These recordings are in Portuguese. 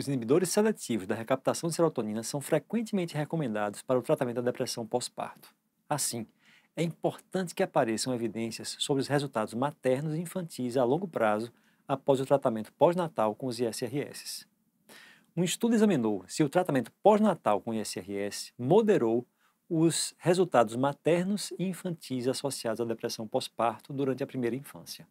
Os inibidores seletivos da recaptação de serotonina são frequentemente recomendados para o tratamento da depressão pós-parto. Assim, é importante que apareçam evidências sobre os resultados maternos e infantis a longo prazo após o tratamento pós-natal com os ISRS. Um estudo examinou se o tratamento pós-natal com ISRS moderou os resultados maternos e infantis associados à depressão pós-parto durante a primeira infância.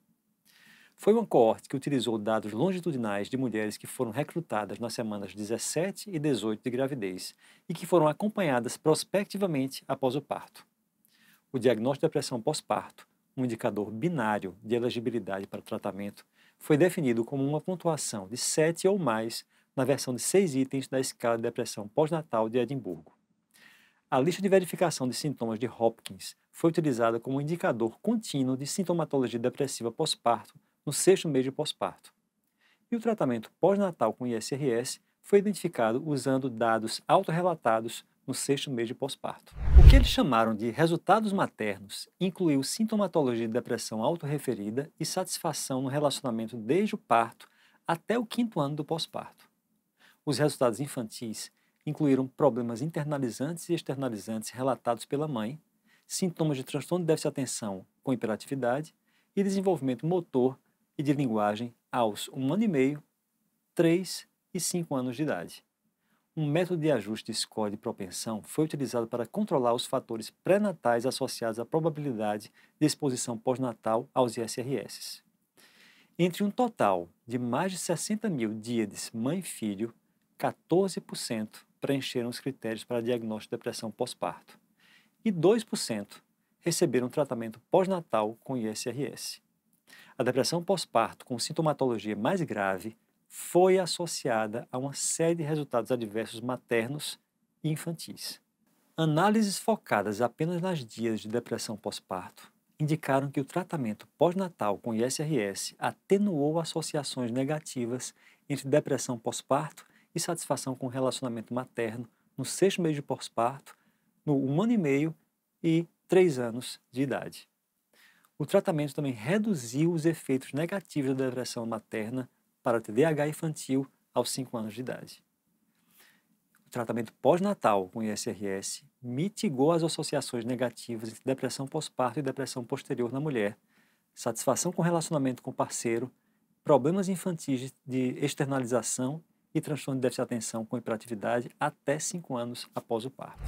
Foi uma coorte que utilizou dados longitudinais de mulheres que foram recrutadas nas semanas 17 e 18 de gravidez e que foram acompanhadas prospectivamente após o parto. O diagnóstico de depressão pós-parto, um indicador binário de elegibilidade para o tratamento, foi definido como uma pontuação de 7 ou mais na versão de seis itens da escala de depressão pós-natal de Edimburgo. A lista de verificação de sintomas de Hopkins foi utilizada como indicador contínuo de sintomatologia depressiva pós-parto no sexto mês de pós-parto. E o tratamento pós-natal com ISRS foi identificado usando dados autorrelatados no sexto mês de pós-parto. O que eles chamaram de resultados maternos incluiu sintomatologia de depressão autorreferida e satisfação no relacionamento desde o parto até o quinto ano do pós-parto. Os resultados infantis incluíram problemas internalizantes e externalizantes relatados pela mãe, sintomas de transtorno de déficit de atenção com hiperatividade e desenvolvimento motor e de linguagem aos 1 ano e meio, 3 e 5 anos de idade. Um método de ajuste de score de propensão foi utilizado para controlar os fatores pré-natais associados à probabilidade de exposição pós-natal aos ISRS. Entre um total de mais de 60 mil DIEDs mãe-filho, 14% preencheram os critérios para diagnóstico de depressão pós-parto e 2% receberam tratamento pós-natal com ISRS. A depressão pós-parto com sintomatologia mais grave foi associada a uma série de resultados adversos maternos e infantis. Análises focadas apenas nas dias de depressão pós-parto indicaram que o tratamento pós-natal com ISRS atenuou associações negativas entre depressão pós-parto e satisfação com o relacionamento materno no sexto mês de pós-parto, no um ano e meio e três anos de idade. O tratamento também reduziu os efeitos negativos da depressão materna para TDAH infantil aos 5 anos de idade. O tratamento pós-natal com ISRS mitigou as associações negativas entre depressão pós-parto e depressão posterior na mulher, satisfação com relacionamento com o parceiro, problemas infantis de externalização e transtorno de déficit de atenção com hiperatividade até 5 anos após o parto.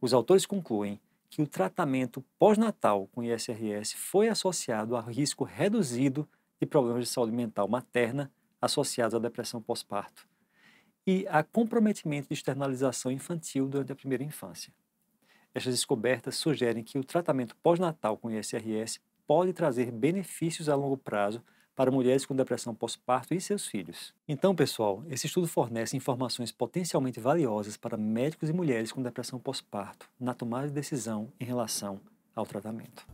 Os autores concluem que o tratamento pós-natal com ISRS foi associado a risco reduzido de problemas de saúde mental materna associados à depressão pós-parto e a comprometimento de externalização infantil durante a primeira infância. Estas descobertas sugerem que o tratamento pós-natal com ISRS pode trazer benefícios a longo prazo para mulheres com depressão pós-parto e seus filhos. Então, pessoal, esse estudo fornece informações potencialmente valiosas para médicos e mulheres com depressão pós-parto na tomada de decisão em relação ao tratamento.